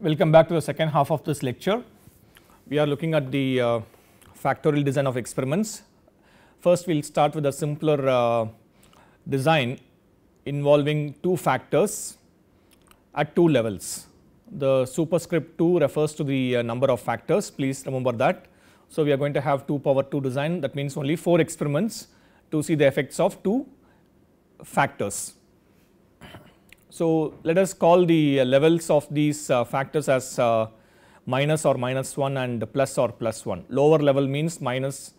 Welcome back to the second half of this lecture. We are looking at the uh, factorial design of experiments. First, we will start with a simpler uh, design involving two factors at two levels the superscript 2 refers to the uh, number of factors, please remember that. So, we are going to have 2 power 2 design that means only 4 experiments to see the effects of 2 factors. So, let us call the uh, levels of these uh, factors as minus or minus 1 and plus or plus 1. Lower level means minus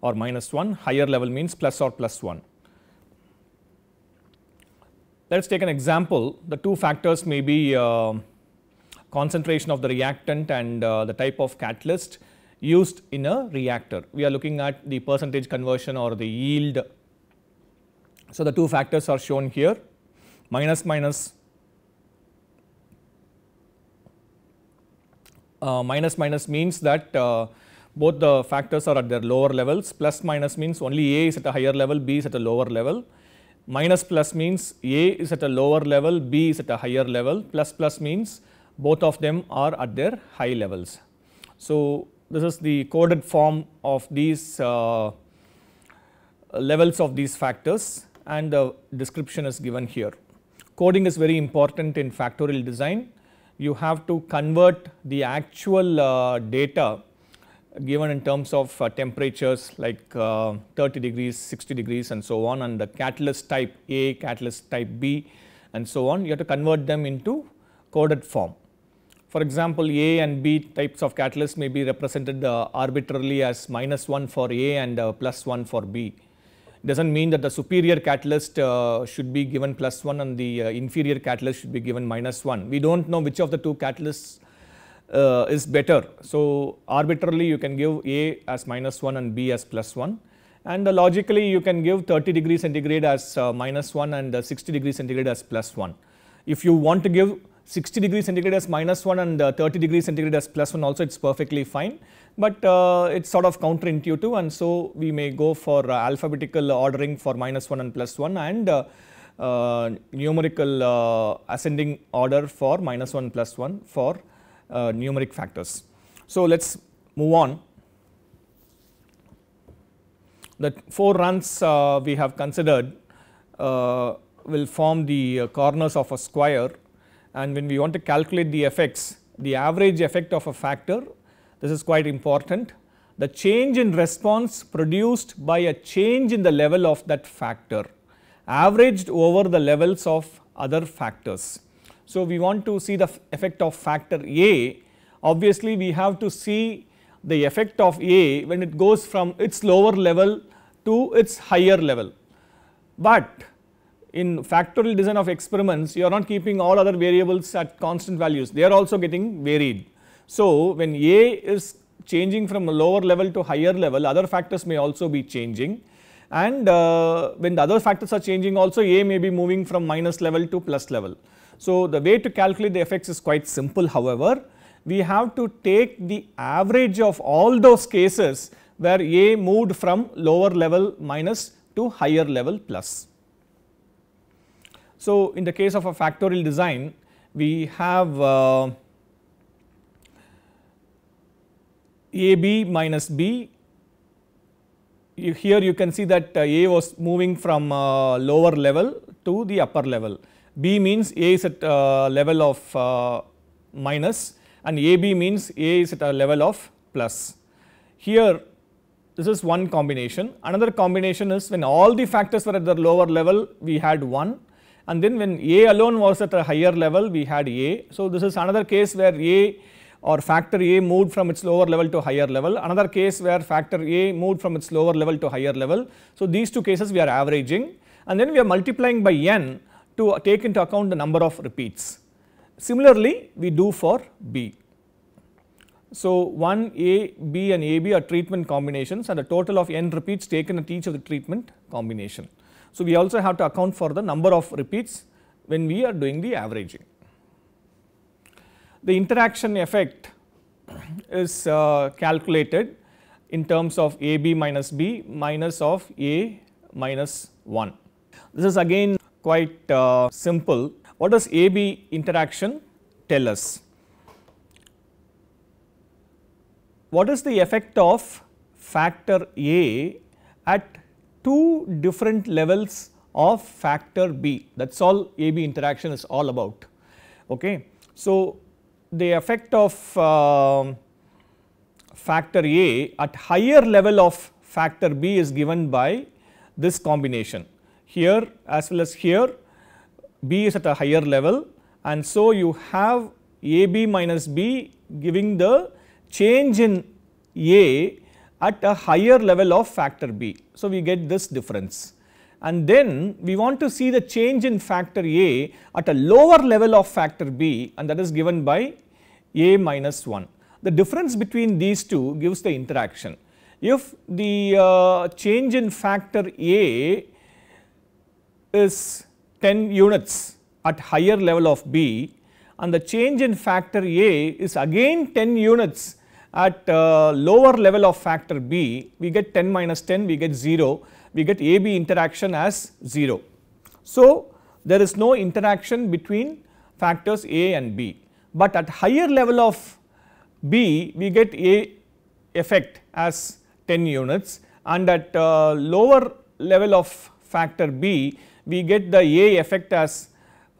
or minus 1, higher level means plus or plus 1. Let us take an example, the two factors may be concentration of the reactant and uh, the type of catalyst used in a reactor. We are looking at the percentage conversion or the yield. So, the two factors are shown here minus minus uh, minus minus means that uh, both the factors are at their lower levels plus minus means only A is at a higher level B is at a lower level minus plus means A is at a lower level B is at a higher level plus plus means both of them are at their high levels. So, this is the coded form of these uh, levels of these factors and the description is given here. Coding is very important in factorial design. You have to convert the actual uh, data given in terms of uh, temperatures like uh, 30 degrees, 60 degrees and so on and the catalyst type A, catalyst type B and so on you have to convert them into coded form. For example, A and B types of catalysts may be represented uh, arbitrarily as minus 1 for A and uh, plus 1 for B. It does not mean that the superior catalyst uh, should be given plus 1 and the uh, inferior catalyst should be given minus 1. We do not know which of the two catalysts uh, is better. So, arbitrarily you can give A as minus 1 and B as plus 1 and uh, logically you can give 30 degree centigrade as minus 1 and 60 degree centigrade as plus 1. If you want to give 60 degrees centigrade as minus 1 and uh, 30 degrees centigrade as plus 1 also it's perfectly fine. But uh, it's sort of counterintuitive and so we may go for uh, alphabetical ordering for minus 1 and plus 1 and uh, uh, numerical uh, ascending order for minus 1 plus 1 for numeric factors. So let us move on. The 4 runs we have considered will form the corners of a square and when we want to calculate the effects, the average effect of a factor, this is quite important. The change in response produced by a change in the level of that factor averaged over the levels of other factors. So, we want to see the effect of factor A, obviously we have to see the effect of A when it goes from its lower level to its higher level. But in factorial design of experiments, you are not keeping all other variables at constant values, they are also getting varied. So, when A is changing from a lower level to higher level, other factors may also be changing and uh, when the other factors are changing also A may be moving from minus level to plus level. So, the way to calculate the effects is quite simple however, we have to take the average of all those cases where A moved from lower level minus to higher level plus. So, in the case of a factorial design we have uh, AB minus B you here you can see that uh, A was moving from uh, lower level to the upper level. B means A is at uh, level of uh, minus and AB means A is at a level of plus. Here this is one combination, another combination is when all the factors were at the lower level we had 1 and then when A alone was at a higher level we had A. So, this is another case where A or factor A moved from its lower level to higher level, another case where factor A moved from its lower level to higher level. So, these two cases we are averaging and then we are multiplying by n to take into account the number of repeats. Similarly, we do for B. So, 1 A, B and AB are treatment combinations and a total of n repeats taken at each of the treatment combination. So, we also have to account for the number of repeats when we are doing the averaging. The interaction effect is uh, calculated in terms of AB minus B minus of A minus 1. This is again quite uh, simple. What does AB interaction tell us? What is the effect of factor A at two different levels of factor B that is all AB interaction is all about. Okay. So, the effect of uh, factor A at higher level of factor B is given by this combination here as well as here B is at a higher level and so you have AB minus B giving the change in A at a higher level of factor B. So, we get this difference and then we want to see the change in factor A at a lower level of factor B and that is given by A minus 1. The difference between these two gives the interaction. If the uh, change in factor A is 10 units at higher level of B and the change in factor A is again 10 units at uh, lower level of factor B, we get 10 minus 10, we get 0, we get AB interaction as 0. So, there is no interaction between factors A and B, but at higher level of B, we get A effect as 10 units and at uh, lower level of factor B, we get the A effect as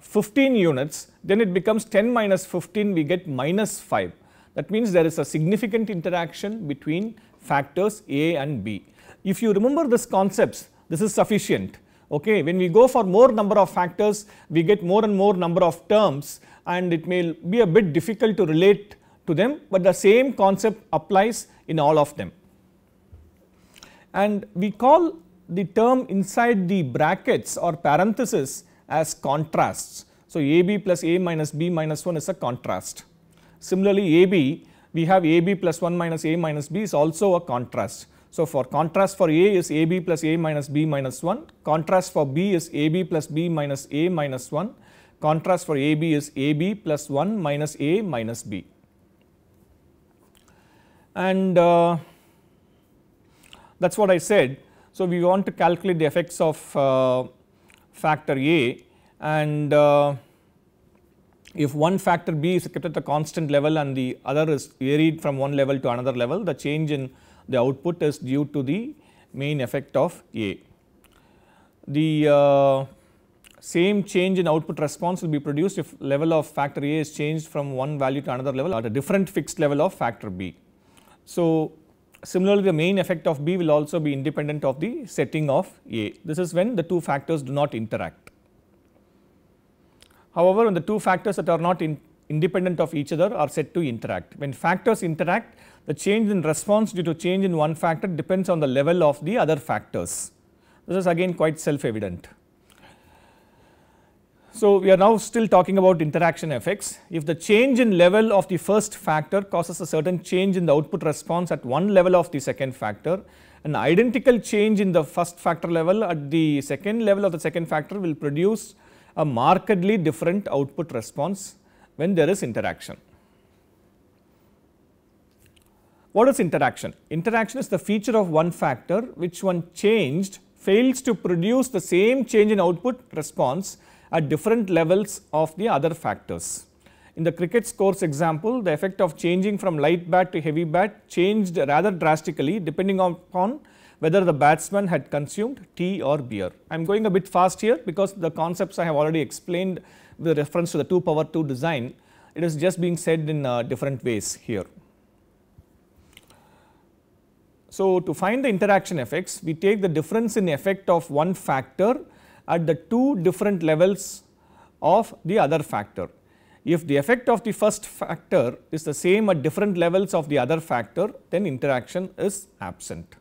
15 units, then it becomes 10 minus 15, we get minus 5 that means there is a significant interaction between factors A and B. If you remember this concepts, this is sufficient. Okay, when we go for more number of factors, we get more and more number of terms and it may be a bit difficult to relate to them, but the same concept applies in all of them. And we call the term inside the brackets or parentheses as contrasts. So, AB plus A minus B minus 1 is a contrast. Similarly, AB, we have AB plus 1 minus A minus B is also a contrast. So, for contrast for A is AB plus A minus B minus 1, contrast for B is AB plus B minus A minus 1, contrast for AB is AB plus 1 minus A minus B. And uh, that is what I said. So, we want to calculate the effects of uh, factor A and uh, if one factor B is kept at a constant level and the other is varied from one level to another level, the change in the output is due to the main effect of A. The uh, same change in output response will be produced if level of factor A is changed from one value to another level at a different fixed level of factor B. So, similarly the main effect of B will also be independent of the setting of A. This is when the two factors do not interact. However, when the two factors that are not in independent of each other are said to interact. When factors interact, the change in response due to change in one factor depends on the level of the other factors. This is again quite self-evident. So, we are now still talking about interaction effects. If the change in level of the first factor causes a certain change in the output response at one level of the second factor, an identical change in the first factor level at the second level of the second factor will produce a markedly different output response when there is interaction. What is interaction? Interaction is the feature of one factor which one changed fails to produce the same change in output response at different levels of the other factors. In the cricket scores example, the effect of changing from light bat to heavy bat changed rather drastically depending upon whether the batsman had consumed tea or beer. I am going a bit fast here because the concepts I have already explained with reference to the 2 power 2 design, it is just being said in uh, different ways here. So, to find the interaction effects, we take the difference in effect of one factor at the two different levels of the other factor. If the effect of the first factor is the same at different levels of the other factor, then interaction is absent.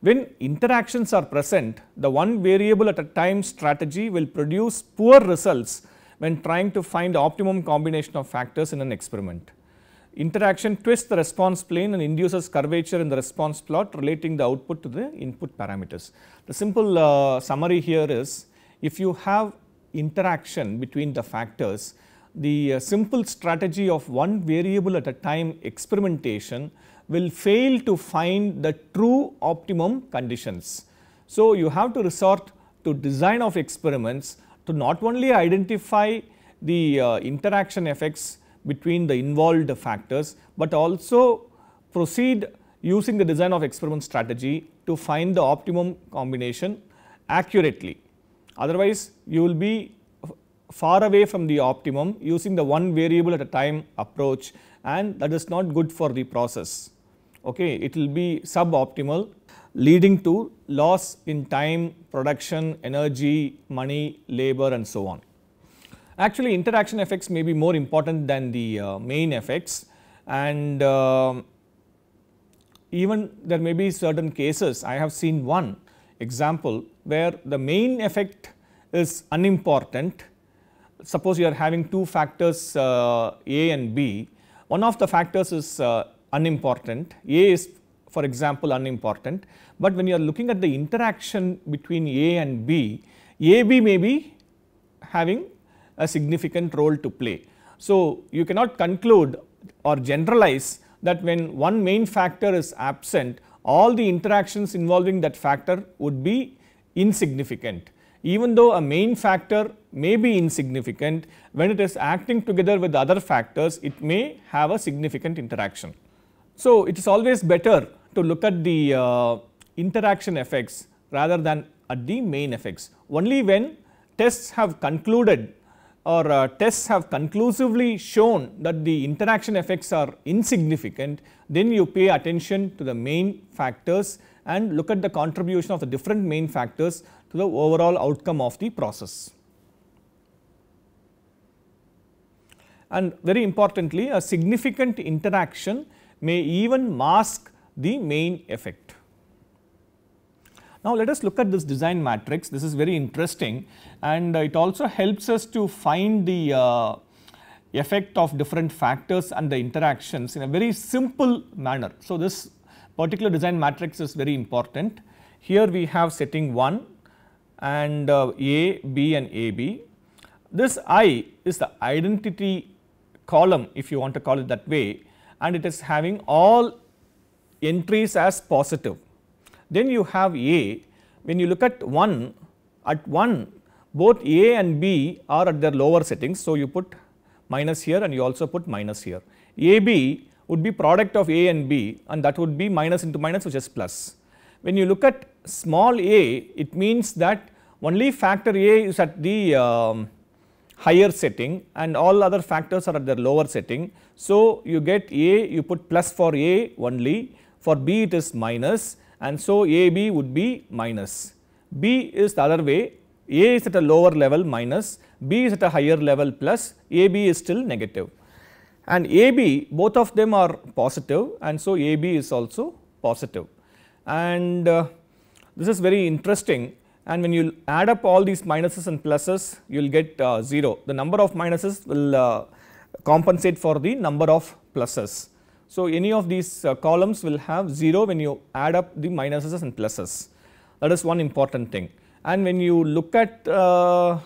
When interactions are present, the one variable at a time strategy will produce poor results when trying to find optimum combination of factors in an experiment. Interaction twists the response plane and induces curvature in the response plot relating the output to the input parameters. The simple uh, summary here is if you have interaction between the factors, the uh, simple strategy of one variable at a time experimentation will fail to find the true optimum conditions. So, you have to resort to design of experiments to not only identify the uh, interaction effects between the involved factors, but also proceed using the design of experiment strategy to find the optimum combination accurately. Otherwise, you will be far away from the optimum using the one variable at a time approach and that is not good for the process okay, it will be suboptimal leading to loss in time, production, energy, money, labor and so on. Actually interaction effects may be more important than the uh, main effects and uh, even there may be certain cases I have seen one example where the main effect is unimportant. Suppose you are having two factors uh, A and B, one of the factors is uh, unimportant, A is for example unimportant, but when you are looking at the interaction between A and B, AB may be having a significant role to play. So, you cannot conclude or generalize that when one main factor is absent, all the interactions involving that factor would be insignificant. Even though a main factor may be insignificant, when it is acting together with other factors, it may have a significant interaction. So, it is always better to look at the uh, interaction effects rather than at the main effects. Only when tests have concluded or uh, tests have conclusively shown that the interaction effects are insignificant, then you pay attention to the main factors and look at the contribution of the different main factors to the overall outcome of the process. And very importantly, a significant interaction may even mask the main effect. Now, let us look at this design matrix. This is very interesting and it also helps us to find the uh, effect of different factors and the interactions in a very simple manner. So, this particular design matrix is very important. Here we have setting 1 and uh, A, B and AB. This I is the identity column if you want to call it that way and it is having all entries as positive. Then you have A, when you look at 1, at 1 both A and B are at their lower settings. So, you put minus here and you also put minus here. AB would be product of A and B and that would be minus into minus which is plus. When you look at small a, it means that only factor A is at the um, higher setting and all other factors are at their lower setting. So, you get A you put plus for A only for B it is minus and so AB would be minus. B is the other way A is at a lower level minus B is at a higher level plus AB is still negative and AB both of them are positive and so AB is also positive and uh, this is very interesting and when you add up all these minuses and pluses you will get uh, 0. The number of minuses will uh, compensate for the number of pluses. So, any of these uh, columns will have 0 when you add up the minuses and pluses that is one important thing. And when you look at uh,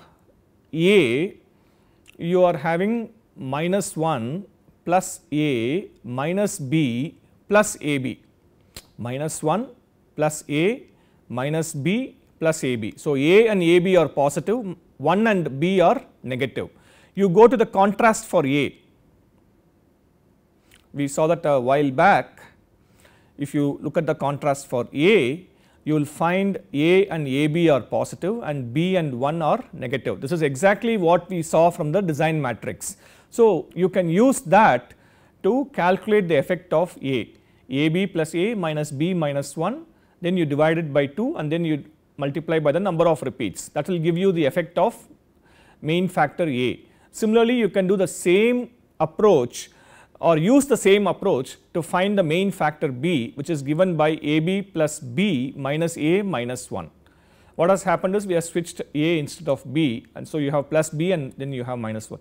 A you are having minus 1 plus A minus B plus AB minus 1 plus A minus B plus AB. So, A and AB are positive, 1 and B are negative. You go to the contrast for A. We saw that a while back, if you look at the contrast for A, you will find A and AB are positive and B and 1 are negative. This is exactly what we saw from the design matrix. So, you can use that to calculate the effect of A, AB plus A minus B minus 1 then you divide it by 2 and then you multiply by the number of repeats that will give you the effect of main factor A. Similarly, you can do the same approach or use the same approach to find the main factor B which is given by AB plus B minus A minus 1. What has happened is we have switched A instead of B and so you have plus B and then you have minus 1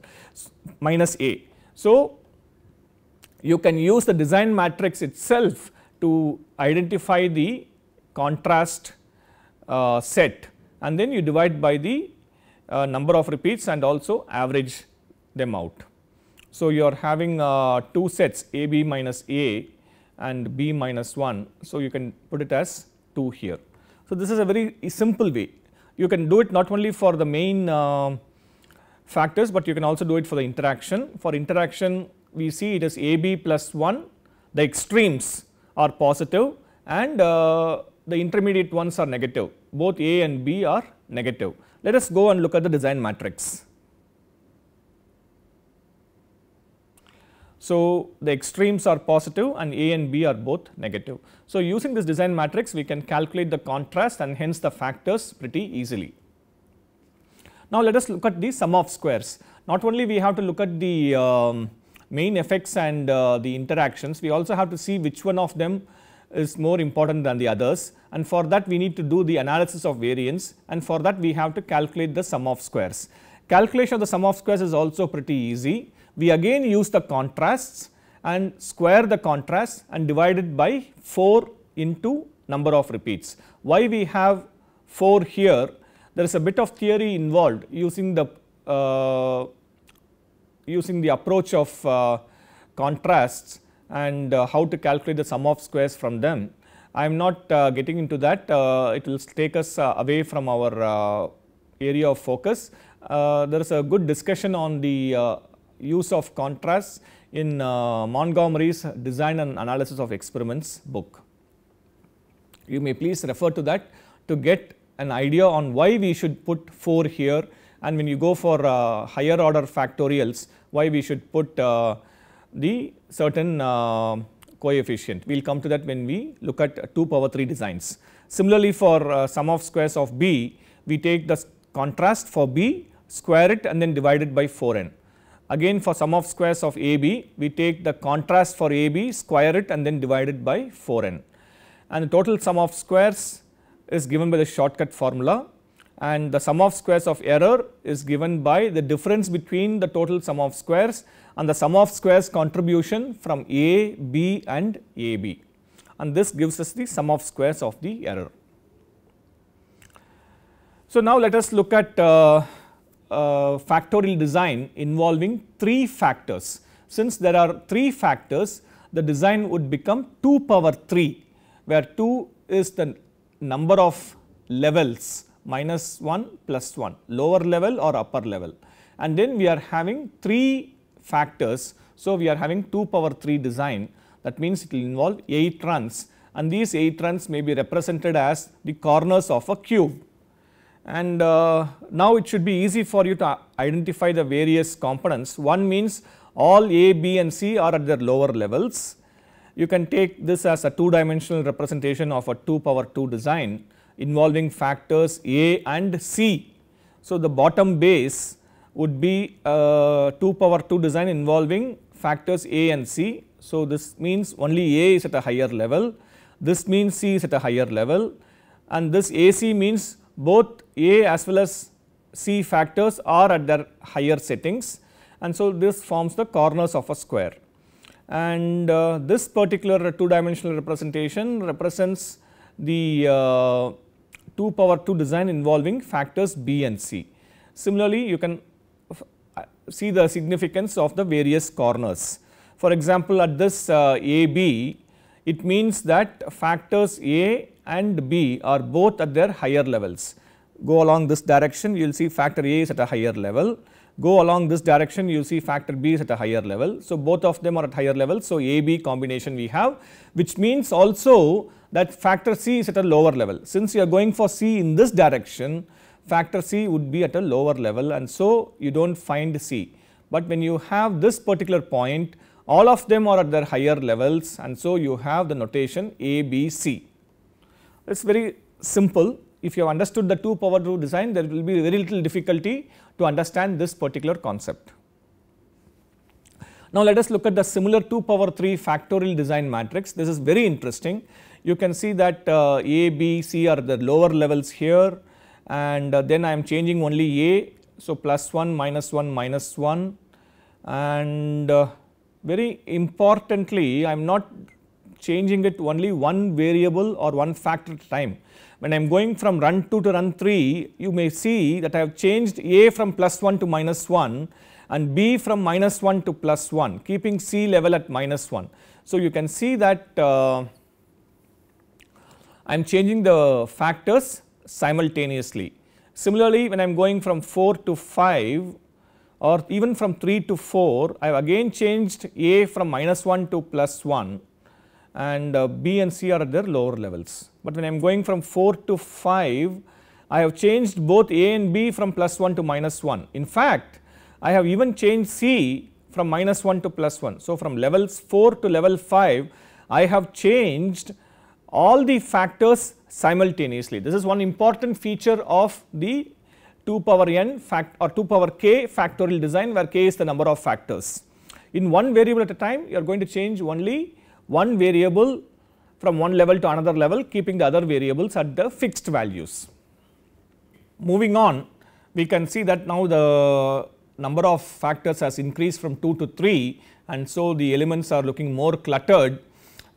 minus A. So, you can use the design matrix itself to identify the contrast uh, set and then you divide by the uh, number of repeats and also average them out. So, you are having uh, two sets A B minus A and B minus 1. So, you can put it as 2 here. So, this is a very simple way. You can do it not only for the main factors, but you can also do it for the interaction. For interaction, we see it is AB plus 1, the extremes are positive and uh, the intermediate ones are negative, both A and B are negative. Let us go and look at the design matrix. So, the extremes are positive and A and B are both negative. So, using this design matrix we can calculate the contrast and hence the factors pretty easily. Now, let us look at the sum of squares. Not only we have to look at the um, main effects and uh, the interactions, we also have to see which one of them is more important than the others and for that we need to do the analysis of variance and for that we have to calculate the sum of squares. Calculation of the sum of squares is also pretty easy. We again use the contrasts and square the contrast and divide it by 4 into number of repeats. Why we have 4 here? There is a bit of theory involved using the uh, using the approach of uh, contrasts and uh, how to calculate the sum of squares from them. I am not uh, getting into that, uh, it will take us away from our area of focus. there is a good discussion on the use of contrasts in Montgomery's design and analysis of experiments book. You may please refer to that to get an idea on why we should put 4 here and when you go for higher order factorials why we should put the certain uh, coefficient. We will come to that when we look at 2 power 3 designs. Similarly, for uh, sum of squares of B, we take the contrast for B, square it and then divide it by 4n. Again for sum of squares of AB, we take the contrast for AB, square it and then divide it by 4n. And the total sum of squares is given by the shortcut formula and the sum of squares of error is given by the difference between the total sum of squares and the sum of squares contribution from A, B and AB and this gives us the sum of squares of the error. So, now let us look at uh, uh, factorial design involving 3 factors. Since there are 3 factors, the design would become 2 power 3, where 2 is the number of levels minus 1 plus 1, lower level or upper level. And then we are having 3 factors. So, we are having 2 power 3 design that means it will involve 8 runs and these 8 runs may be represented as the corners of a cube. And uh, now it should be easy for you to uh, identify the various components. One means all A, B and C are at their lower levels. You can take this as a 2 dimensional representation of a 2 power 2 design involving factors A and C. So, the bottom base would be uh, 2 power 2 design involving factors A and C. So, this means only A is at a higher level, this means C is at a higher level and this AC means both A as well as C factors are at their higher settings and so this forms the corners of a square. And uh, this particular two dimensional representation represents the uh, 2 power 2 design involving factors B and C. Similarly, you can see the significance of the various corners. For example, at this uh, AB, it means that factors A and B are both at their higher levels. Go along this direction, you will see factor A is at a higher level. Go along this direction, you will see factor B is at a higher level. So, both of them are at higher level. So, AB combination we have, which means also that factor C is at a lower level. Since you are going for C in this direction, factor C would be at a lower level and so you do not find C. But when you have this particular point, all of them are at their higher levels and so you have the notation A, B, C. It is very simple. If you have understood the 2 power 2 design, there will be very little difficulty to understand this particular concept. Now, let us look at the similar 2 power 3 factorial design matrix. This is very interesting. You can see that uh, A, B, C are the lower levels here and uh, then I am changing only A. So, plus 1 minus 1 minus 1 and uh, very importantly I am not changing it only one variable or one factor at a time. When I am going from run 2 to run 3 you may see that I have changed A from plus 1 to minus 1 and B from minus 1 to plus 1 keeping C level at minus 1. So, you can see that uh, I am changing the factors simultaneously. Similarly, when I am going from 4 to 5 or even from 3 to 4, I have again changed A from minus 1 to plus 1 and uh, B and C are at their lower levels. But when I am going from 4 to 5, I have changed both A and B from plus 1 to minus 1. In fact, I have even changed C from minus 1 to plus 1. So, from levels 4 to level 5, I have changed all the factors simultaneously. This is one important feature of the 2 power n fact or 2 power k factorial design where k is the number of factors. In one variable at a time you are going to change only one variable from one level to another level keeping the other variables at the fixed values. Moving on we can see that now the number of factors has increased from 2 to 3 and so the elements are looking more cluttered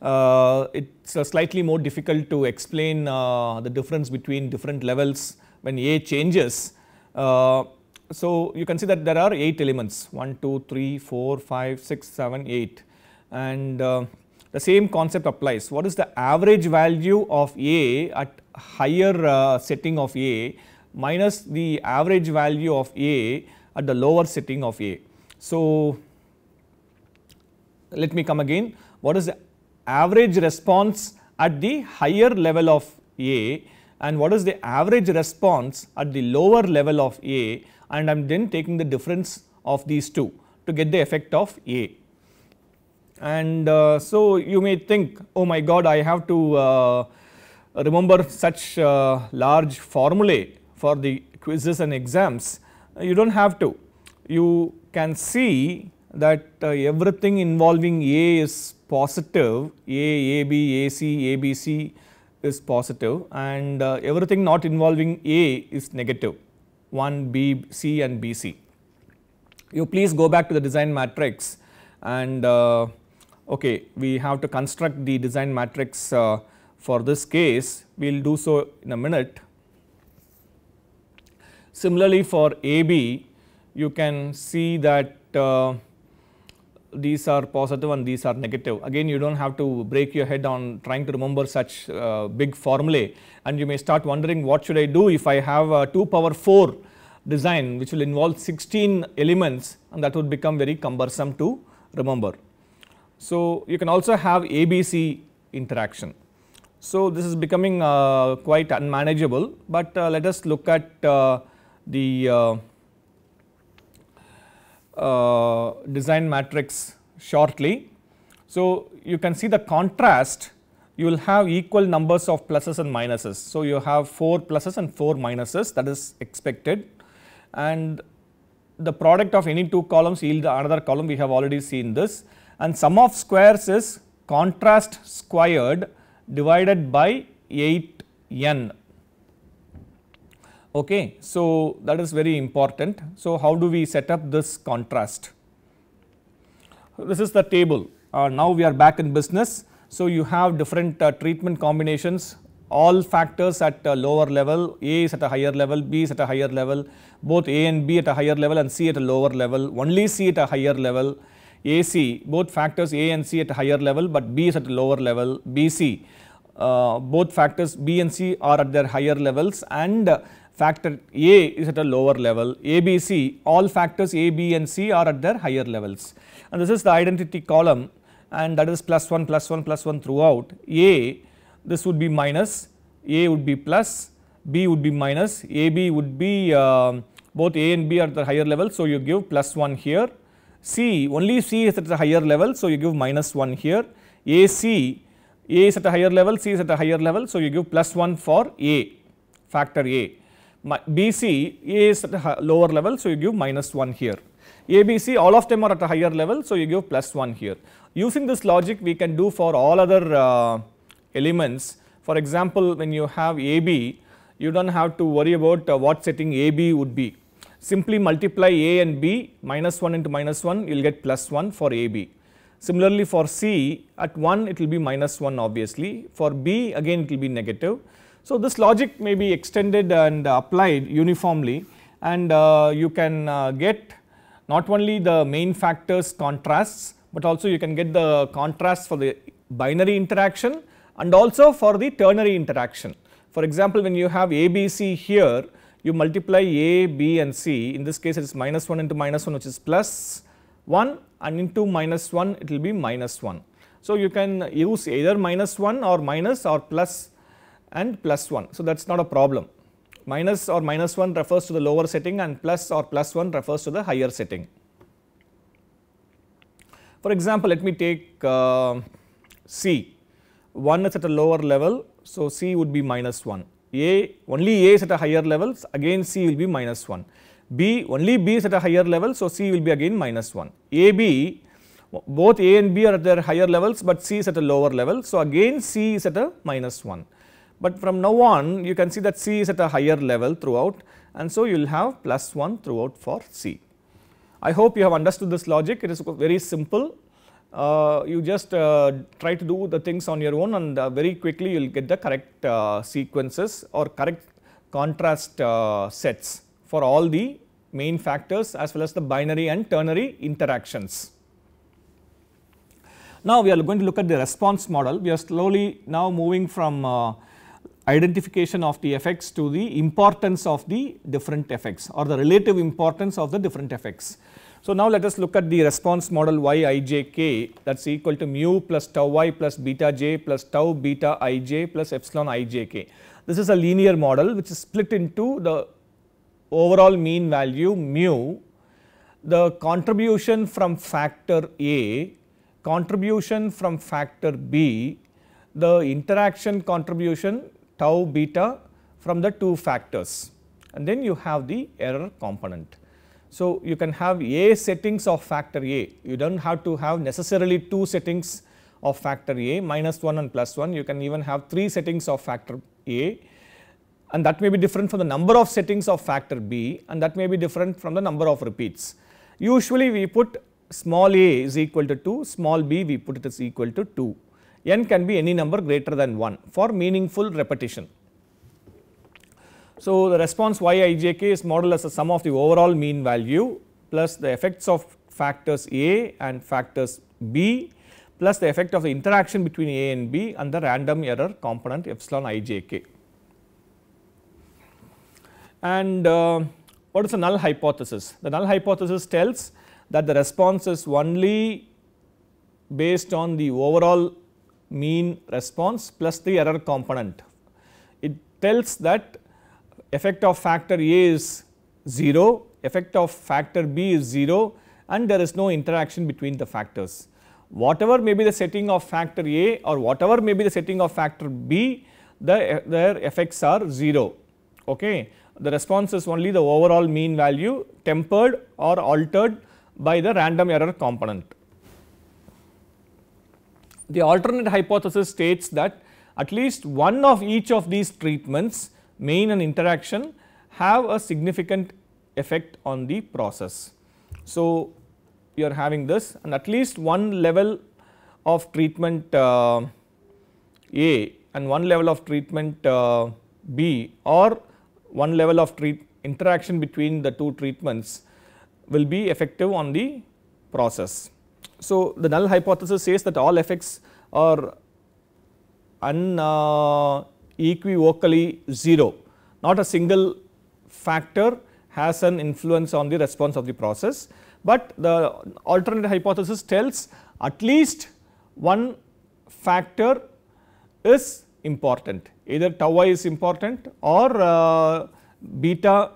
uh, it's uh, slightly more difficult to explain uh, the difference between different levels when A changes. so, you can see that there are 8 elements 1, 2, 3, 4, 5, 6, 7, 8 and the same concept applies. What is the average value of A at higher setting of A minus the average value of A at the lower setting of A. So, let me come again what is the average response at the higher level of A and what is the average response at the lower level of A and I am then taking the difference of these two to get the effect of A. And uh, so you may think oh my god I have to uh, remember such uh, large formulae for the quizzes and exams. You do not have to, you can see that uh, everything involving A is positive A, AB, AC, ABC is positive and uh, everything not involving A is negative 1, B, C and BC. You please go back to the design matrix and uh, okay, we have to construct the design matrix uh, for this case, we will do so in a minute. Similarly, for AB, you can see that uh, these are positive and these are negative. Again, you don't have to break your head on trying to remember such uh, big formulae and you may start wondering what should I do if I have a 2 power 4 design which will involve 16 elements and that would become very cumbersome to remember. So, you can also have ABC interaction. So, this is becoming uh, quite unmanageable, but uh, let us look at uh, the uh, uh, design matrix shortly. So, you can see the contrast you will have equal numbers of pluses and minuses. So, you have 4 pluses and 4 minuses that is expected and the product of any two columns yield another column we have already seen this and sum of squares is contrast squared divided by 8 n Okay, so that is very important. So how do we set up this contrast? This is the table. Uh, now we are back in business. So you have different uh, treatment combinations, all factors at a lower level, A is at a higher level, B is at a higher level, both A and B at a higher level and C at a lower level, only C at a higher level, AC, both factors A and C at a higher level, but B is at a lower level, BC, uh, both factors B and C are at their higher levels and factor A is at a lower level, A, B, C, all factors A, B and C are at their higher levels. And this is the identity column and that is plus 1, plus 1, plus 1 throughout. A, this would be minus, A would be plus, B would be minus, A, B would be uh, both A and B are at the higher level. So, you give plus 1 here, C, only C is at the higher level. So, you give minus 1 here, A, C, A is at a higher level, C is at a higher level. So, you give plus 1 for A, factor A BC is at a lower level, so you give minus 1 here. ABC, all of them are at a higher level, so you give plus 1 here. Using this logic, we can do for all other uh, elements. For example, when you have AB, you do not have to worry about uh, what setting AB would be. Simply multiply A and B, minus 1 into minus 1, you will get plus 1 for AB. Similarly, for C, at 1 it will be minus 1 obviously, for B again it will be negative. So, this logic may be extended and applied uniformly and uh, you can uh, get not only the main factors contrasts, but also you can get the contrasts for the binary interaction and also for the ternary interaction. For example, when you have A, B, C here, you multiply A, B and C, in this case it is minus 1 into minus 1 which is plus 1 and into minus 1 it will be minus 1. So, you can use either minus 1 or minus or plus and plus 1. So, that is not a problem. Minus or minus 1 refers to the lower setting and plus or plus 1 refers to the higher setting. For example, let me take uh, C, 1 is at a lower level, so C would be minus 1. A, only A is at a higher level, again C will be minus 1. B, only B is at a higher level, so C will be again minus 1. AB, both A and B are at their higher levels, but C is at a lower level, so again C is at a minus 1. But from now on you can see that C is at a higher level throughout and so you will have plus 1 throughout for C. I hope you have understood this logic it is very simple uh, you just uh, try to do the things on your own and uh, very quickly you will get the correct uh, sequences or correct contrast uh, sets for all the main factors as well as the binary and ternary interactions. Now we are going to look at the response model we are slowly now moving from uh, identification of the effects to the importance of the different effects or the relative importance of the different effects. So, now let us look at the response model y i j k that is equal to mu plus tau y plus beta j plus tau beta i j plus epsilon i j k. This is a linear model which is split into the overall mean value mu, the contribution from factor A, contribution from factor B, the interaction contribution tau beta from the two factors and then you have the error component. So, you can have A settings of factor A, you do not have to have necessarily 2 settings of factor A minus 1 and plus 1, you can even have 3 settings of factor A and that may be different from the number of settings of factor B and that may be different from the number of repeats. Usually we put small a is equal to 2, small b we put it as equal to 2 n can be any number greater than 1 for meaningful repetition. So, the response yijk is modeled as a sum of the overall mean value plus the effects of factors A and factors B plus the effect of the interaction between A and B and the random error component epsilon ijk. And uh, what is the null hypothesis? The null hypothesis tells that the response is only based on the overall mean response plus the error component. It tells that effect of factor A is 0, effect of factor B is 0 and there is no interaction between the factors. Whatever may be the setting of factor A or whatever may be the setting of factor B, the, their effects are 0. Okay. The response is only the overall mean value tempered or altered by the random error component. The alternate hypothesis states that at least one of each of these treatments main and interaction have a significant effect on the process. So, you are having this and at least one level of treatment uh, A and one level of treatment uh, B or one level of interaction between the two treatments will be effective on the process. So, the null hypothesis says that all effects are unequivocally uh, 0, not a single factor has an influence on the response of the process, but the alternate hypothesis tells at least one factor is important either tau i is important or uh, beta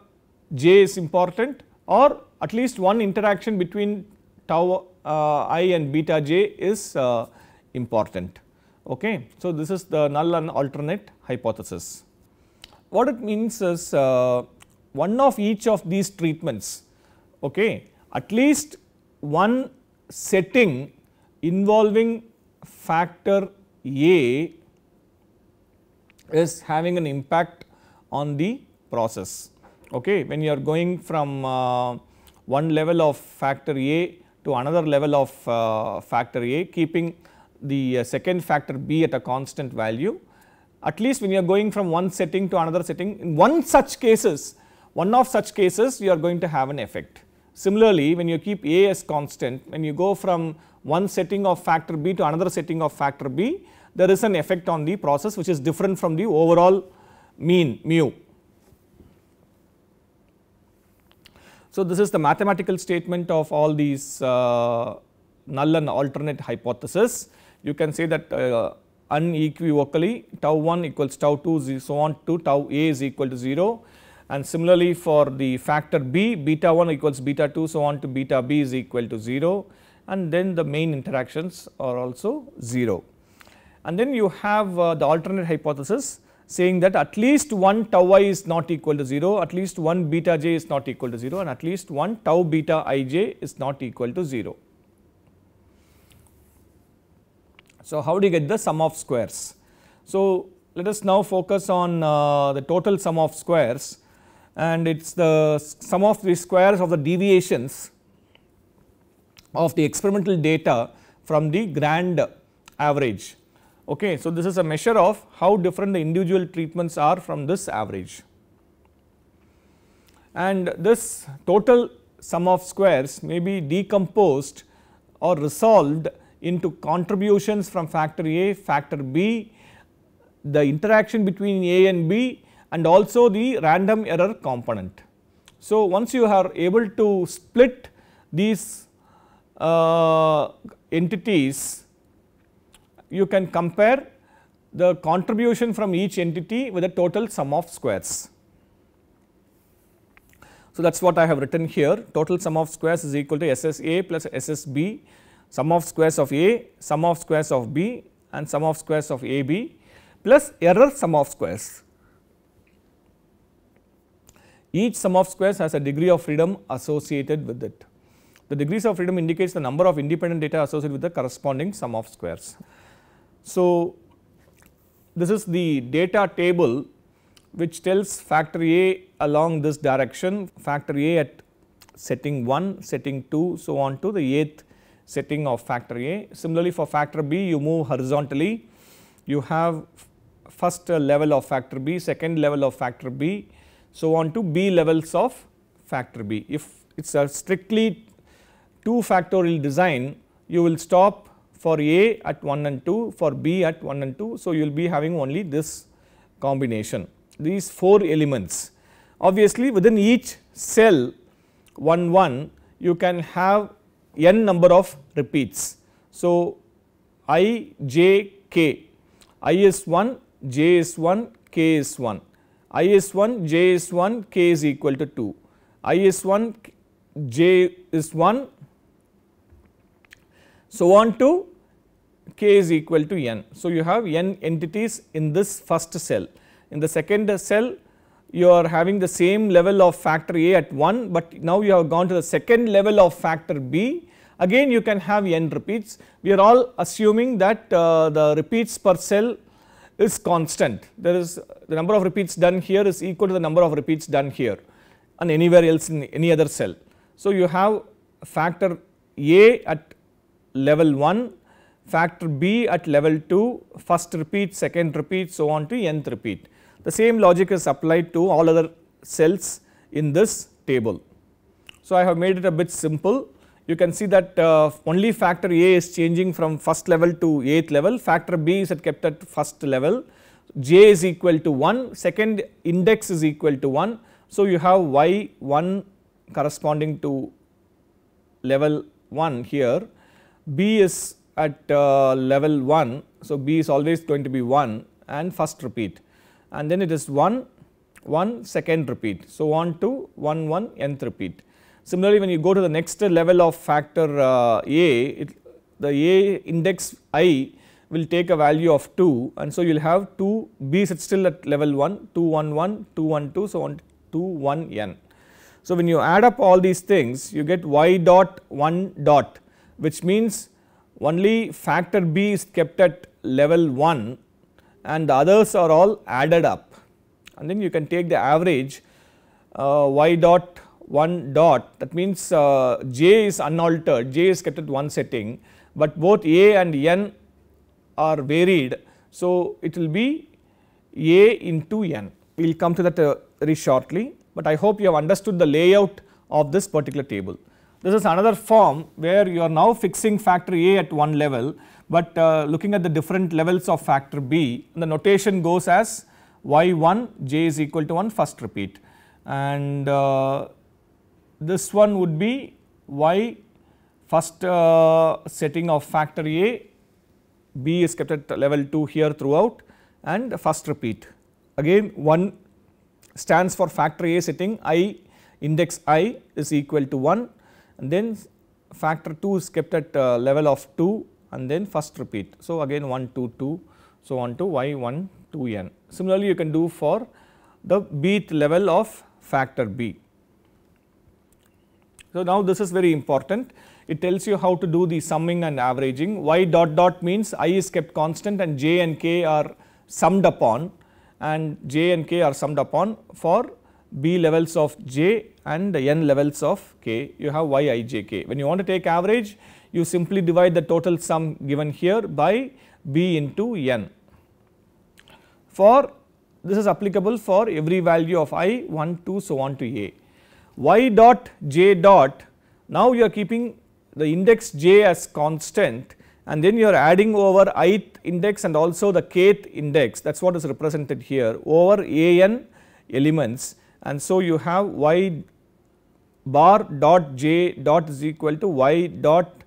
j is important or at least one interaction between tau uh, i and beta j is uh, important. Okay. So, this is the null and alternate hypothesis. What it means is uh, one of each of these treatments okay, at least one setting involving factor A is having an impact on the process. Okay. When you are going from uh, one level of factor A to another level of uh, factor A keeping the uh, second factor B at a constant value. At least when you are going from one setting to another setting in one such cases one of such cases you are going to have an effect. Similarly, when you keep A as constant when you go from one setting of factor B to another setting of factor B there is an effect on the process which is different from the overall mean mu So, this is the mathematical statement of all these uh, null and alternate hypothesis. You can say that uh, unequivocally tau 1 equals tau 2 so on to tau a is equal to 0 and similarly for the factor b beta 1 equals beta 2 so on to beta b is equal to 0 and then the main interactions are also 0. And then you have uh, the alternate hypothesis saying that at least one tau i is not equal to 0, at least one beta j is not equal to 0 and at least one tau beta ij is not equal to 0. So, how do you get the sum of squares? So, let us now focus on uh, the total sum of squares and it is the sum of the squares of the deviations of the experimental data from the grand average Okay, so this is a measure of how different the individual treatments are from this average. And this total sum of squares may be decomposed or resolved into contributions from factor A, factor B, the interaction between A and B and also the random error component. So, once you are able to split these uh, entities you can compare the contribution from each entity with the total sum of squares. So, that is what I have written here total sum of squares is equal to SSA plus SSB sum of squares of A, sum of squares of B and sum of squares of AB plus error sum of squares. Each sum of squares has a degree of freedom associated with it. The degrees of freedom indicates the number of independent data associated with the corresponding sum of squares. So, this is the data table which tells factor A along this direction, factor A at setting 1, setting 2, so on to the 8th setting of factor A. Similarly, for factor B you move horizontally, you have first level of factor B, second level of factor B, so on to B levels of factor B. If it is a strictly 2 factorial design, you will stop for A at 1 and 2, for B at 1 and 2. So, you will be having only this combination, these 4 elements. Obviously, within each cell 1 1 you can have n number of repeats. So, i j k i is 1 j is 1 k is 1 i is 1 j is 1 k is equal to 2 i is 1 j is 1 so on to k is equal to n. So, you have n entities in this first cell. In the second cell, you are having the same level of factor A at 1, but now you have gone to the second level of factor B. Again you can have n repeats. We are all assuming that uh, the repeats per cell is constant. There is the number of repeats done here is equal to the number of repeats done here and anywhere else in any other cell. So, you have factor A at level 1 factor B at level 2, first repeat, second repeat, so on to nth repeat. The same logic is applied to all other cells in this table. So, I have made it a bit simple. You can see that uh, only factor A is changing from first level to 8th level, factor B is kept at first level, J is equal to 1, second index is equal to 1. So, you have Y 1 corresponding to level 1 here, B is at uh, level 1. So, B is always going to be 1 and first repeat and then it is 1, 1 second repeat. So, on to 1, 1 nth repeat. Similarly, when you go to the next level of factor uh, A, it, the A index i will take a value of 2 and so you will have 2 B is still at level 1, 2 1 1, 2 1 2, so on 2 1 n. So, when you add up all these things you get y dot 1 dot which means only factor B is kept at level 1 and the others are all added up and then you can take the average uh, y dot 1 dot that means uh, j is unaltered j is kept at one setting but both a and n are varied. So, it will be a into n we will come to that uh, very shortly, but I hope you have understood the layout of this particular table. This is another form where you are now fixing factor A at one level, but uh, looking at the different levels of factor B the notation goes as y1 j is equal to 1 first repeat and uh, this one would be y first uh, setting of factor A, B is kept at level 2 here throughout and first repeat. Again 1 stands for factor A setting i index i is equal to 1 and then factor 2 is kept at uh, level of 2 and then first repeat. So, again 1 2 2 so on to y 1 2 n. Similarly, you can do for the bth level of factor b. So, now this is very important it tells you how to do the summing and averaging y dot dot means i is kept constant and j and k are summed upon and j and k are summed upon for b levels of j and n levels of k you have y i j k. When you want to take average you simply divide the total sum given here by b into n. For this is applicable for every value of i 1 2 so on to a. y dot j dot now you are keeping the index j as constant and then you are adding over ith index and also the kth index that is what is represented here over a n elements and so you have y bar dot j dot is equal to y dot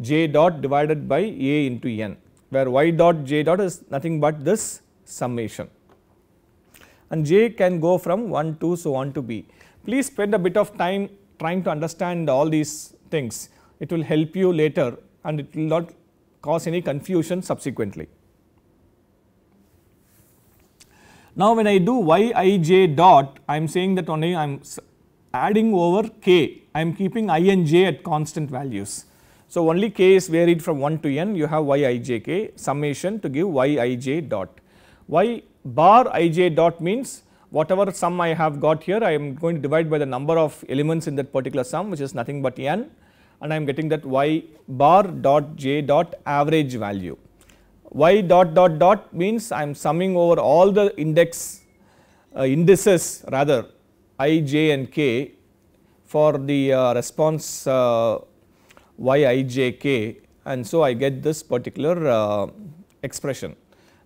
j dot divided by a into n where y dot j dot is nothing but this summation and j can go from 1 to so on to b. Please spend a bit of time trying to understand all these things it will help you later and it will not cause any confusion subsequently. Now, when I do y i j dot I am saying that only I am adding over k, I am keeping i and j at constant values. So, only k is varied from 1 to n, you have y i j k summation to give y i j dot. y bar i j dot means whatever sum I have got here, I am going to divide by the number of elements in that particular sum which is nothing but n and I am getting that y bar dot j dot average value. y dot dot dot means I am summing over all the index uh, indices rather i, j and k for the uh, response uh, y i j k and so I get this particular uh, expression.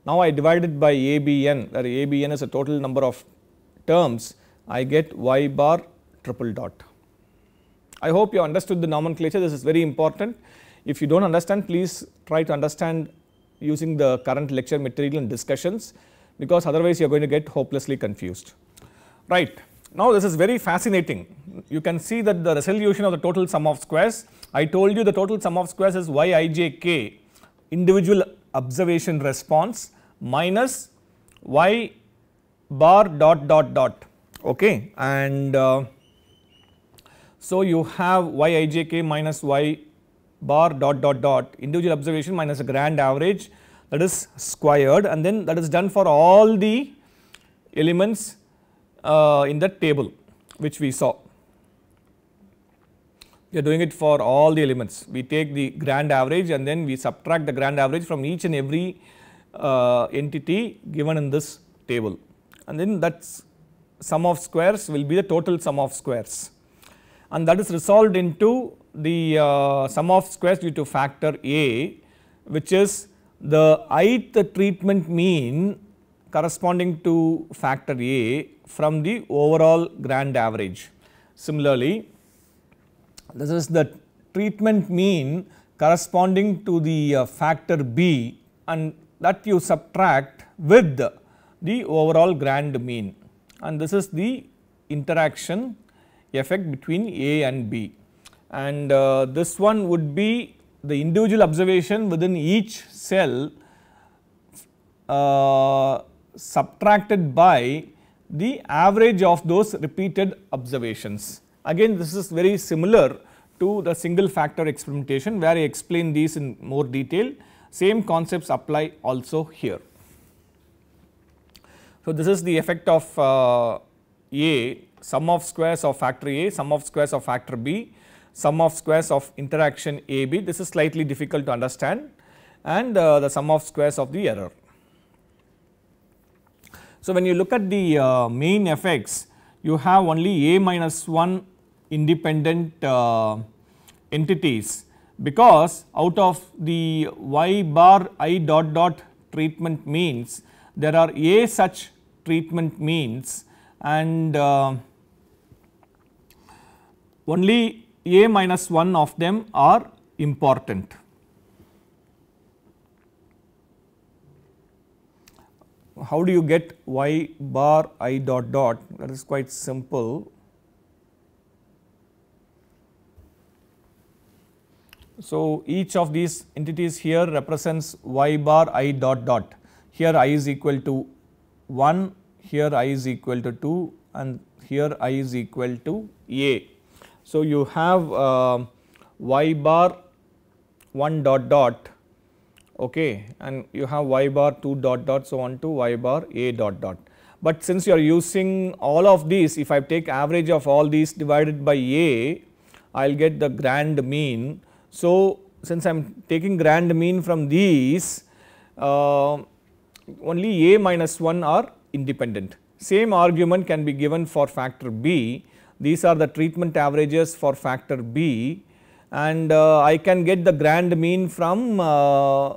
Now I divide it by a b n where a b n is a total number of terms I get y bar triple dot. I hope you understood the nomenclature this is very important. If you do not understand please try to understand using the current lecture material and discussions because otherwise you are going to get hopelessly confused. Right. Now this is very fascinating. You can see that the resolution of the total sum of squares. I told you the total sum of squares is yijk individual observation response minus y bar dot dot dot okay and uh, so you have yijk minus y bar dot dot dot individual observation minus a grand average that is squared and then that is done for all the elements uh, in that table which we saw. We are doing it for all the elements. We take the grand average and then we subtract the grand average from each and every uh, entity given in this table and then that sum of squares will be the total sum of squares and that is resolved into the uh, sum of squares due to factor A which is the ith treatment mean corresponding to factor A from the overall grand average. Similarly, this is the treatment mean corresponding to the uh, factor B and that you subtract with the overall grand mean and this is the interaction effect between A and B and uh, this one would be the individual observation within each cell uh, subtracted by the average of those repeated observations. Again this is very similar to the single factor experimentation where I explain these in more detail. Same concepts apply also here. So, this is the effect of uh, A sum of squares of factor A, sum of squares of factor B, sum of squares of interaction A B. This is slightly difficult to understand and uh, the sum of squares of the error. So, when you look at the uh, main effects, you have only A minus 1 independent uh, entities because out of the y bar i dot dot treatment means there are A such treatment means and uh, only A minus 1 of them are important. how do you get y bar i dot dot that is quite simple. So, each of these entities here represents y bar i dot dot here i is equal to 1 here i is equal to 2 and here i is equal to a. So, you have uh, y bar 1 dot dot okay, and you have y bar 2 dot dot so on to y bar a dot dot. But since you are using all of these, if I take average of all these divided by a, I will get the grand mean. So, since I am taking grand mean from these, uh, only a minus 1 are independent. Same argument can be given for factor b, these are the treatment averages for factor b and uh, I can get the grand mean from uh,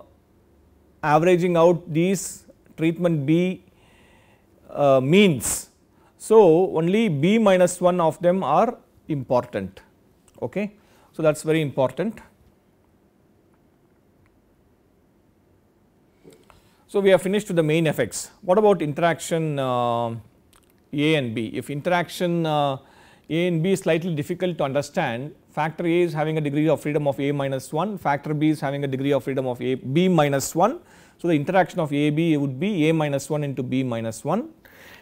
averaging out these treatment B uh, means. So, only B minus 1 of them are important. Okay. So, that is very important. So, we have finished with the main effects. What about interaction uh, A and B? If interaction uh, A and B is slightly difficult to understand, Factor A is having a degree of freedom of A minus 1, factor B is having a degree of freedom of A B minus 1. So, the interaction of A B would be A minus 1 into B minus 1.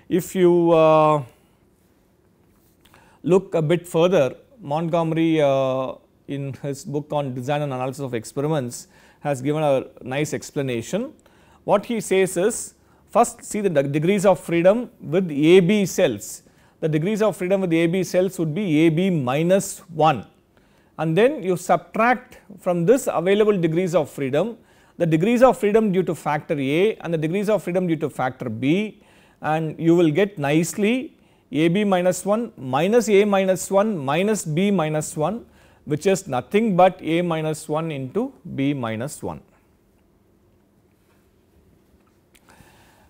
If you uh, look a bit further, Montgomery uh, in his book on design and analysis of experiments has given a nice explanation. What he says is first see the degrees of freedom with AB cells. The degrees of freedom with AB cells would be AB minus 1 and then you subtract from this available degrees of freedom the degrees of freedom due to factor A and the degrees of freedom due to factor B and you will get nicely AB minus 1 minus A minus 1 minus B minus 1 which is nothing but A minus 1 into B minus 1.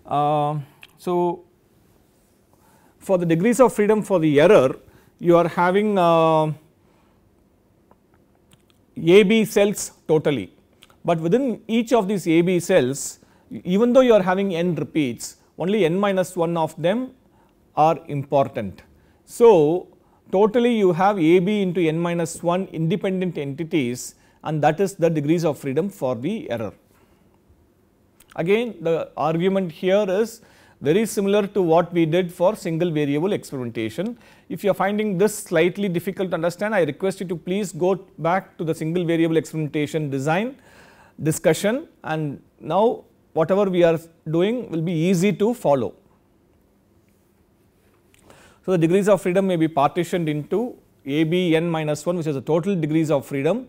Uh, so, for the degrees of freedom for the error you are having uh, AB cells totally. But within each of these AB cells, even though you are having n repeats, only n minus 1 of them are important. So, totally you have AB into n minus 1 independent entities and that is the degrees of freedom for the error. Again the argument here is very similar to what we did for single variable experimentation. If you are finding this slightly difficult to understand, I request you to please go back to the single variable experimentation design discussion and now whatever we are doing will be easy to follow. So, the degrees of freedom may be partitioned into a b n minus 1 which is the total degrees of freedom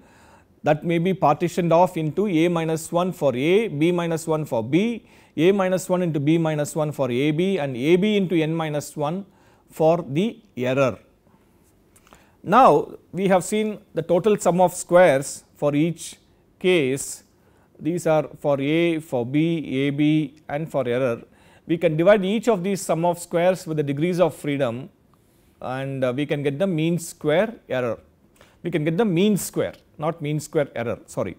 that may be partitioned off into A minus 1 for A, B minus 1 for B, A minus 1 into B minus 1 for AB and AB into N minus 1 for the error. Now, we have seen the total sum of squares for each case these are for A, for B, AB and for error. We can divide each of these sum of squares with the degrees of freedom and uh, we can get the mean square error. We can get the mean square not mean square error sorry.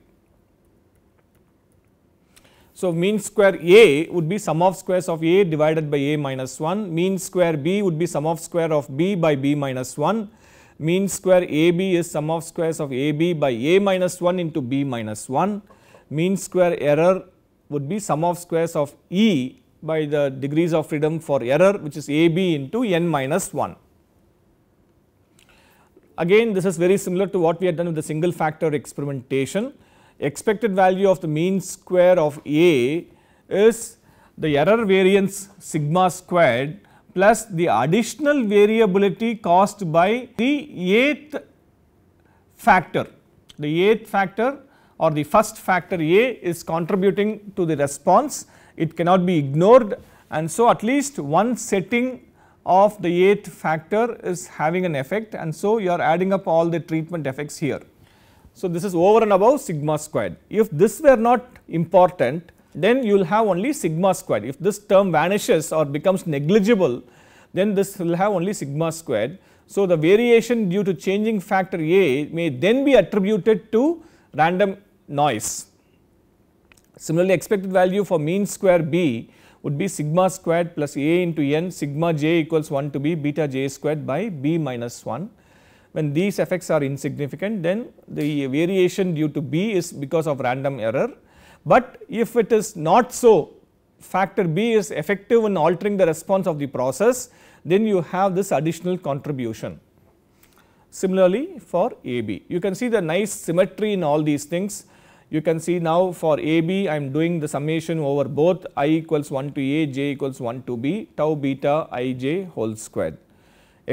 So, mean square A would be sum of squares of A divided by A minus 1, mean square B would be sum of square of B by B minus 1, mean square AB is sum of squares of AB by A minus 1 into B minus 1, mean square error would be sum of squares of E by the degrees of freedom for error which is AB into n minus 1. Again this is very similar to what we had done with the single factor experimentation. Expected value of the mean square of A is the error variance sigma squared plus the additional variability caused by the eighth factor. The eighth factor or the first factor A is contributing to the response, it cannot be ignored and so at least one setting of the eighth factor is having an effect and so you are adding up all the treatment effects here. So, this is over and above sigma squared. If this were not important then you will have only sigma squared. If this term vanishes or becomes negligible then this will have only sigma squared. So, the variation due to changing factor A may then be attributed to random noise. Similarly, expected value for mean square B would be sigma squared plus a into n sigma j equals 1 to be beta j squared by b minus 1. When these effects are insignificant then the variation due to b is because of random error. But if it is not so factor b is effective in altering the response of the process then you have this additional contribution. Similarly for AB you can see the nice symmetry in all these things you can see now for AB I am doing the summation over both i equals 1 to A, j equals 1 to B, tau beta ij whole squared.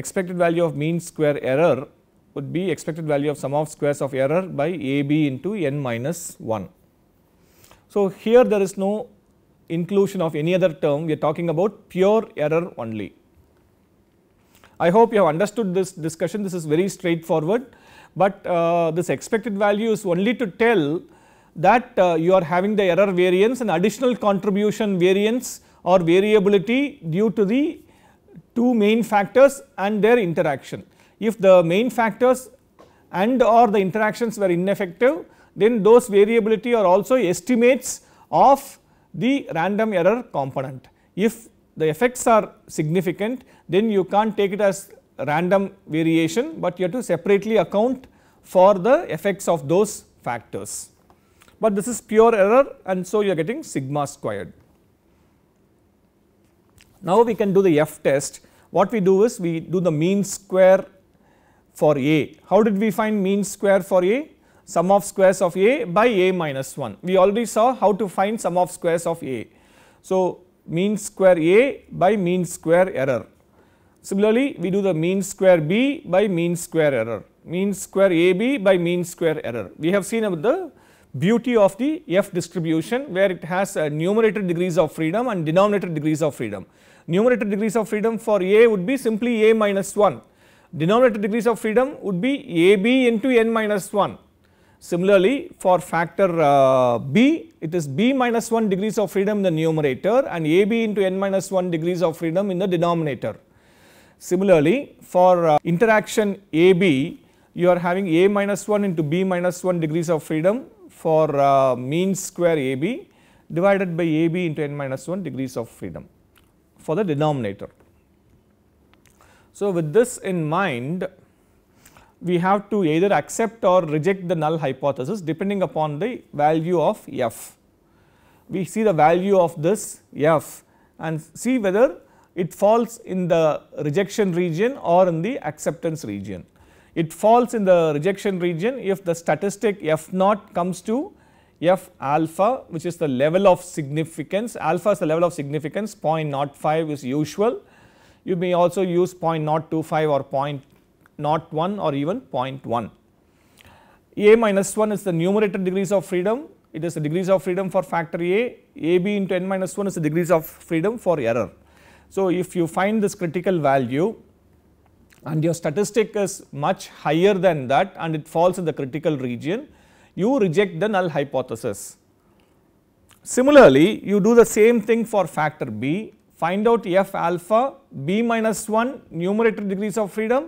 Expected value of mean square error would be expected value of sum of squares of error by AB into n minus 1. So, here there is no inclusion of any other term we are talking about pure error only. I hope you have understood this discussion this is very straightforward, but uh, this expected value is only to tell that uh, you are having the error variance and additional contribution variance or variability due to the two main factors and their interaction. If the main factors and or the interactions were ineffective then those variability are also estimates of the random error component. If the effects are significant then you can't take it as random variation but you have to separately account for the effects of those factors but this is pure error and so you are getting sigma squared. Now we can do the F test. What we do is we do the mean square for A. How did we find mean square for A? Sum of squares of A by A minus 1. We already saw how to find sum of squares of A. So mean square A by mean square error. Similarly, we do the mean square B by mean square error, mean square AB by mean square error. We have seen about the beauty of the F distribution where it has a uh, numerator degrees of freedom and denominator degrees of freedom. Numerator degrees of freedom for A would be simply A minus 1, denominator degrees of freedom would be AB into n minus 1. Similarly, for factor uh, B, it is B minus 1 degrees of freedom in the numerator and AB into n minus 1 degrees of freedom in the denominator. Similarly, for uh, interaction AB, you are having A minus 1 into B minus 1 degrees of freedom for uh, mean square AB divided by AB into n minus 1 degrees of freedom for the denominator. So, with this in mind we have to either accept or reject the null hypothesis depending upon the value of f. We see the value of this f and see whether it falls in the rejection region or in the acceptance region it falls in the rejection region if the statistic F naught comes to F alpha which is the level of significance, alpha is the level of significance 0.05 is usual. You may also use 0.025 or 0.01 or even 0.1. A minus 1 is the numerator degrees of freedom, it is the degrees of freedom for factor A, AB into n minus 1 is the degrees of freedom for error. So, if you find this critical value and your statistic is much higher than that and it falls in the critical region, you reject the null hypothesis. Similarly, you do the same thing for factor B, find out F alpha, B minus 1 numerator degrees of freedom,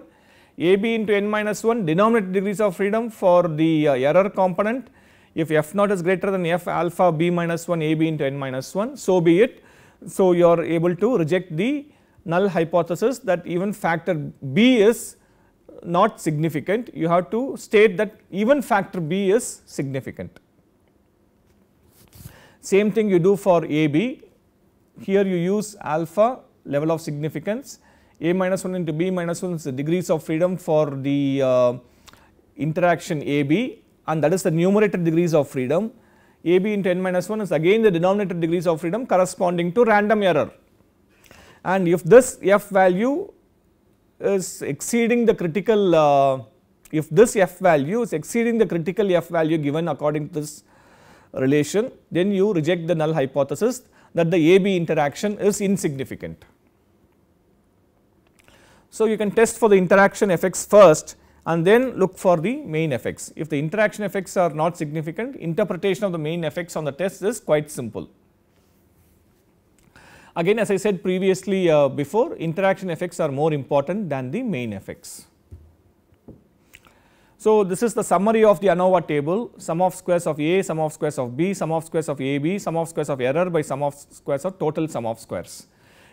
AB into N minus 1 denominator degrees of freedom for the uh, error component. If F naught is greater than F alpha B minus 1 AB into N minus 1, so be it. So, you are able to reject the null hypothesis that even factor B is not significant, you have to state that even factor B is significant. Same thing you do for AB, here you use alpha level of significance, A minus 1 into B minus 1 is the degrees of freedom for the uh, interaction AB and that is the numerator degrees of freedom, AB into n minus 1 is again the denominator degrees of freedom corresponding to random error and if this f value is exceeding the critical uh, if this f value is exceeding the critical f value given according to this relation then you reject the null hypothesis that the AB interaction is insignificant. So, you can test for the interaction effects first and then look for the main effects. If the interaction effects are not significant interpretation of the main effects on the test is quite simple. Again, as I said previously uh, before, interaction effects are more important than the main effects. So, this is the summary of the ANOVA table, sum of squares of A, sum of squares of B, sum of squares of AB, sum of squares of error by sum of squares of total sum of squares.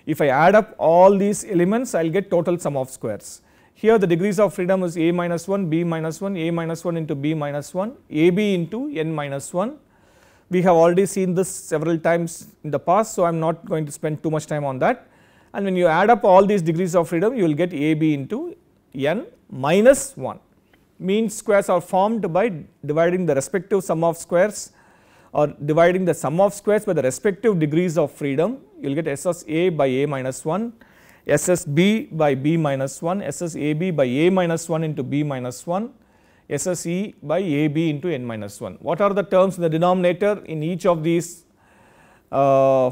If I add up all these elements, I will get total sum of squares. Here the degrees of freedom is A minus 1, B minus 1, A minus 1 into B minus 1, AB into N minus 1 we have already seen this several times in the past, so I am not going to spend too much time on that. And when you add up all these degrees of freedom, you will get AB into n minus 1. Mean squares are formed by dividing the respective sum of squares or dividing the sum of squares by the respective degrees of freedom. You will get SS A by A minus 1, SS B by B minus 1, SS AB by A minus 1 into B minus 1 SSE by AB into n minus 1. What are the terms in the denominator in each of these uh,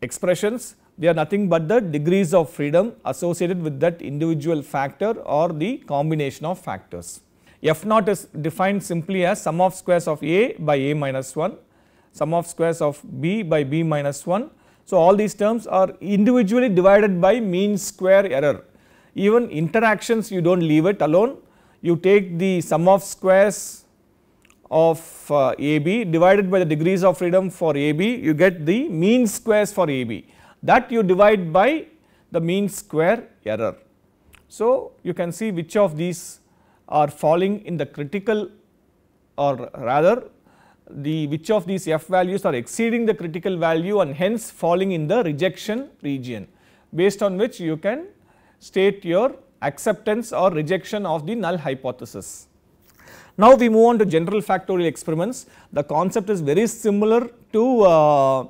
expressions? They are nothing but the degrees of freedom associated with that individual factor or the combination of factors. F naught is defined simply as sum of squares of A by A minus 1, sum of squares of B by B minus 1. So, all these terms are individually divided by mean square error. Even interactions you do not leave it alone, you take the sum of squares of uh, AB divided by the degrees of freedom for AB you get the mean squares for AB that you divide by the mean square error. So, you can see which of these are falling in the critical or rather the which of these f values are exceeding the critical value and hence falling in the rejection region based on which you can state your acceptance or rejection of the null hypothesis. Now we move on to general factorial experiments. The concept is very similar to uh,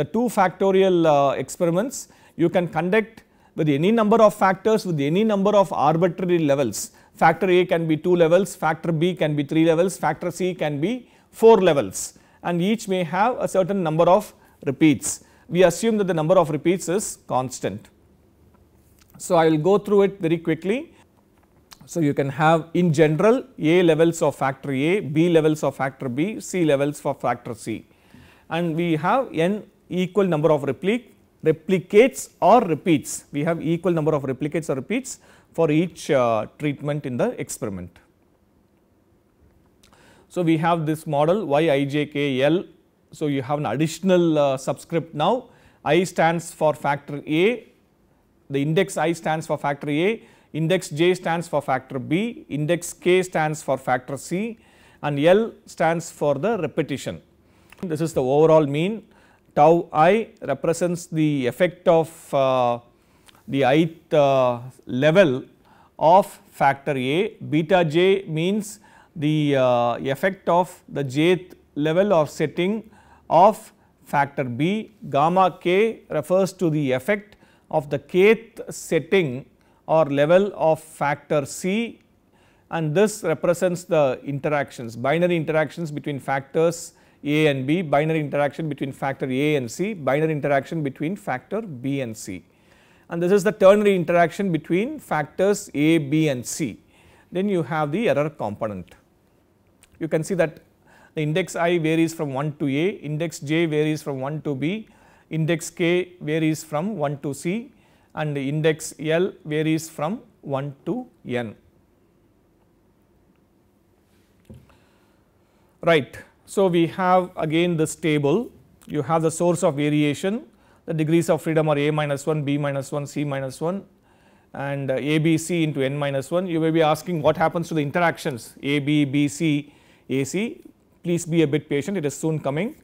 the two factorial uh, experiments. You can conduct with any number of factors with any number of arbitrary levels. Factor A can be 2 levels, factor B can be 3 levels, factor C can be 4 levels and each may have a certain number of repeats. We assume that the number of repeats is constant. So, I will go through it very quickly. So, you can have in general A levels of factor A, B levels of factor B, C levels for factor C and we have n equal number of replicates or repeats. We have equal number of replicates or repeats for each uh, treatment in the experiment. So, we have this model y i j k l. So, you have an additional uh, subscript now i stands for factor A the index i stands for factor A, index j stands for factor B, index k stands for factor C and L stands for the repetition. This is the overall mean tau i represents the effect of uh, the ith uh, level of factor A, beta j means the uh, effect of the jth level or setting of factor B, gamma k refers to the effect of the kth setting or level of factor C and this represents the interactions binary interactions between factors A and B, binary interaction between factor A and C, binary interaction between factor B and C and this is the ternary interaction between factors A, B and C. Then you have the error component. You can see that the index i varies from 1 to A, index j varies from 1 to B, index k varies from 1 to c and index L varies from 1 to n. Right. So, we have again this table, you have the source of variation, the degrees of freedom are a minus 1, b minus 1, c minus 1 and uh, a b c into n minus 1. You may be asking what happens to the interactions a b, b c, a c, please be a bit patient it is soon coming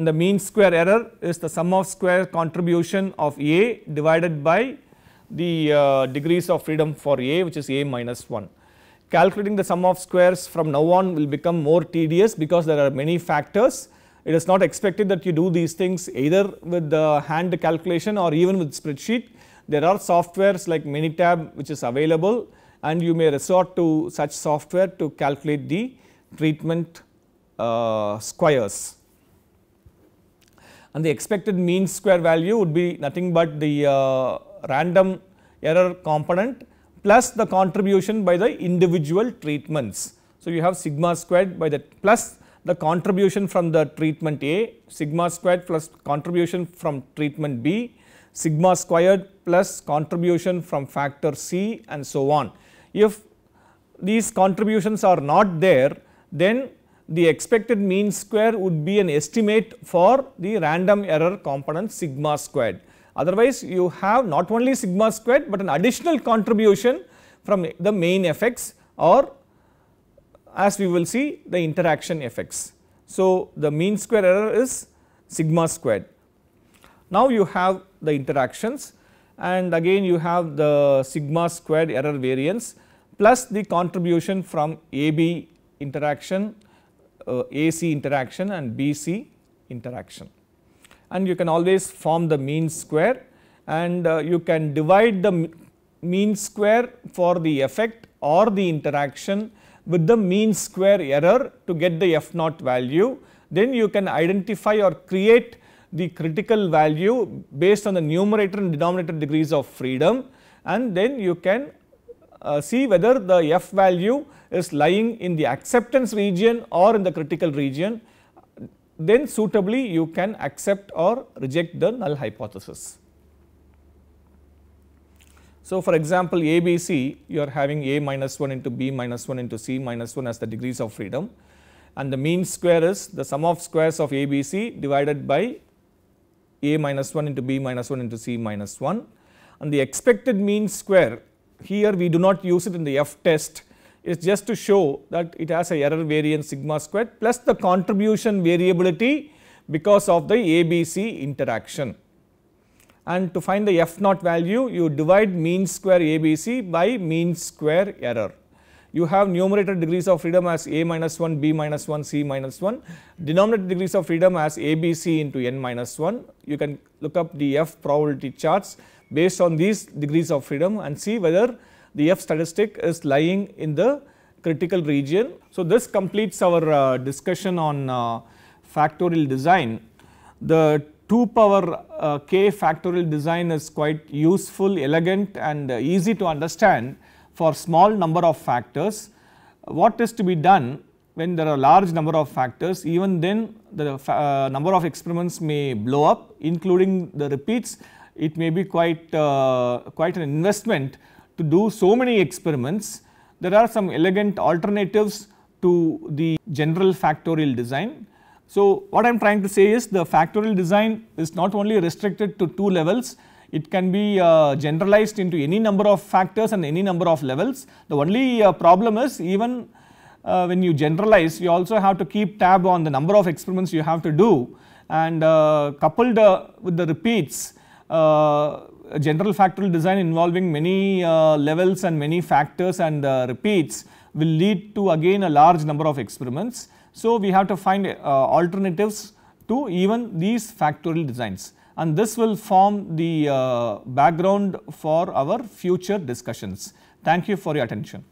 and the mean square error is the sum of square contribution of A divided by the uh, degrees of freedom for A which is A minus 1. Calculating the sum of squares from now on will become more tedious because there are many factors. It is not expected that you do these things either with the hand calculation or even with spreadsheet. There are softwares like Minitab which is available and you may resort to such software to calculate the treatment uh, squares and the expected mean square value would be nothing but the uh, random error component plus the contribution by the individual treatments. So, you have sigma squared by the plus the contribution from the treatment A, sigma squared plus contribution from treatment B, sigma squared plus contribution from factor C and so on. If these contributions are not there, then the expected mean square would be an estimate for the random error component sigma squared. Otherwise, you have not only sigma squared, but an additional contribution from the main effects or as we will see the interaction effects. So, the mean square error is sigma squared. Now, you have the interactions and again you have the sigma squared error variance plus the contribution from AB interaction uh, AC interaction and BC interaction. And you can always form the mean square and uh, you can divide the mean square for the effect or the interaction with the mean square error to get the F naught value. Then you can identify or create the critical value based on the numerator and denominator degrees of freedom and then you can uh, see whether the F value is lying in the acceptance region or in the critical region, then suitably you can accept or reject the null hypothesis. So, for example, ABC you are having A minus 1 into B minus 1 into C minus 1 as the degrees of freedom and the mean square is the sum of squares of ABC divided by A minus 1 into B minus 1 into C minus 1 and the expected mean square here we do not use it in the F test It's just to show that it has a error variance sigma squared plus the contribution variability because of the ABC interaction. And to find the F naught value you divide mean square ABC by mean square error. You have numerator degrees of freedom as A minus 1, B minus 1, C minus 1, denominator degrees of freedom as ABC into N minus 1. You can look up the F probability charts based on these degrees of freedom and see whether the F statistic is lying in the critical region. So, this completes our uh, discussion on uh, factorial design. The 2 power uh, k factorial design is quite useful, elegant and uh, easy to understand for small number of factors. What is to be done when there are large number of factors even then the uh, number of experiments may blow up including the repeats it may be quite, uh, quite an investment to do so many experiments. There are some elegant alternatives to the general factorial design. So, what I am trying to say is the factorial design is not only restricted to two levels, it can be uh, generalized into any number of factors and any number of levels. The only uh, problem is even uh, when you generalize you also have to keep tab on the number of experiments you have to do and uh, coupled uh, with the repeats uh, a general factorial design involving many uh, levels and many factors and uh, repeats will lead to again a large number of experiments. So, we have to find alternatives to even these factorial designs and this will form the background for our future discussions. Thank you for your attention.